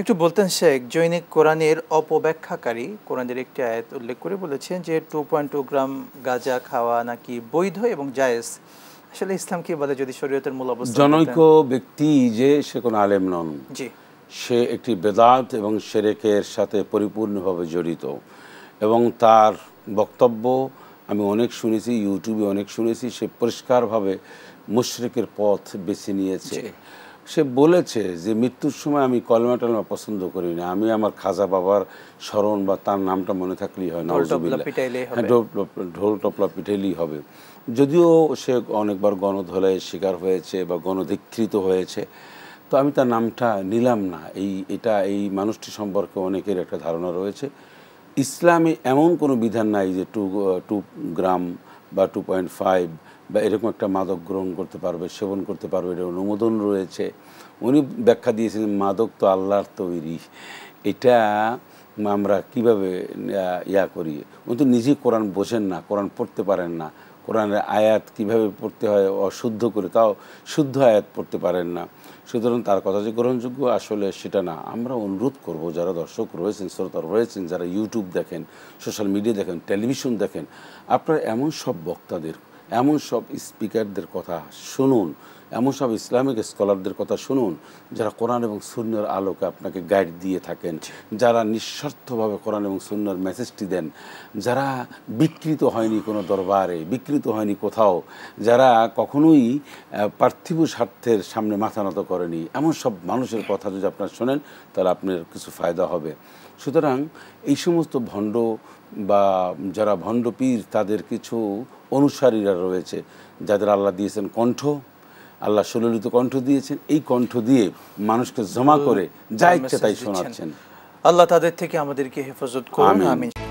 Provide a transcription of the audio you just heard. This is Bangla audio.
একটু বলতেন শেখ জৈনিক কোরআনের অপব্যাখ্যাকারী কোরআনের একটি আয়াত উল্লেখ করে বলেছেন যে টু পয়েন্ট টু গ্রাম গাঁজা খাওয়া নাকি বৈধ এবং জায়েজ আসলে ইসলাম কি বলে যদি শরীয়তের মূল অবস্থা জনৈক ব্যক্তি যে সে কোনো আলেম নন জি সে একটি বেদাত এবং সেরেকের সাথে পরিপূর্ণভাবে জড়িত এবং তার বক্তব্য আমি অনেক শুনেছি ইউটিউবে অনেক শুনেছি সে পরিষ্কারভাবে মুশরেকের পথ বেছে নিয়েছে সে বলেছে যে মৃত্যুর সময় আমি কলমা টলমা পছন্দ করি না আমি আমার খাজা বাবার স্মরণ বা তার নামটা মনে থাকলেই হয় ঢোল টপলা হ্যাঁ, পিঠাইলেই হবে যদিও সে অনেকবার গণধলায় শিকার হয়েছে বা গণধিকৃত হয়েছে তো আমি তার নামটা নিলাম না এই এটা এই মানুষটি সম্পর্কে অনেকের একটা ধারণা রয়েছে ইসলামে এমন কোনো বিধান নাই যে টু টু গ্রাম বা টু পয়েন্ট ফাইভ বা এরকম একটা মাদক গ্রহণ করতে পারবে সেবন করতে পারবে এটা অনুমোদন রয়েছে উনি ব্যাখ্যা দিয়েছিলেন মাদক তো আল্লাহর তৈরি এটা আমরা কিভাবে ইয়া করি উনি তো নিজেই কোরআন বোঝেন না কোরআন পড়তে পারেন না কোরআনের আয়াত কিভাবে পড়তে হয় অশুদ্ধ করে তাও শুদ্ধ আয়াত পড়তে পারেন না সুতরাং তার কথা যে গ্রহণযোগ্য আসলে সেটা না আমরা অনুরোধ করব যারা দর্শক রয়েছেন শ্রোতা রয়েছেন যারা ইউটিউব দেখেন সোশ্যাল মিডিয়া দেখেন টেলিভিশন দেখেন আপনারা এমন সব বক্তাদের এমন সব স্পিকারদের কথা শুনুন এমন সব ইসলামিক স্কলারদের কথা শুনুন যারা কোরআন এবং সুন্নার আলোকে আপনাকে গাইড দিয়ে থাকেন যারা নিঃস্বার্থভাবে কোরআন এবং সুন্নার মেসেজটি দেন যারা বিকৃত হয়নি কোনো দরবারে বিকৃত হয়নি কোথাও যারা কখনোই পার্থিব স্বার্থের সামনে মাথা নত করেনি এমন সব মানুষের কথা যদি আপনার শোনেন তাহলে আপনার কিছু ফায়দা হবে সুতরাং এই সমস্ত ভণ্ড বা যারা ভণ্ড পীর তাদের কিছু অনুসারীরা রয়েছে যাদের আল্লাহ দিয়েছেন কণ্ঠ আল্লাহ সুললিত কণ্ঠ দিয়েছেন এই কণ্ঠ দিয়ে মানুষকে জমা করে যা ইচ্ছে তাই শোনাচ্ছেন আল্লাহ তাদের থেকে আমাদেরকে হেফাজত করুন আমিন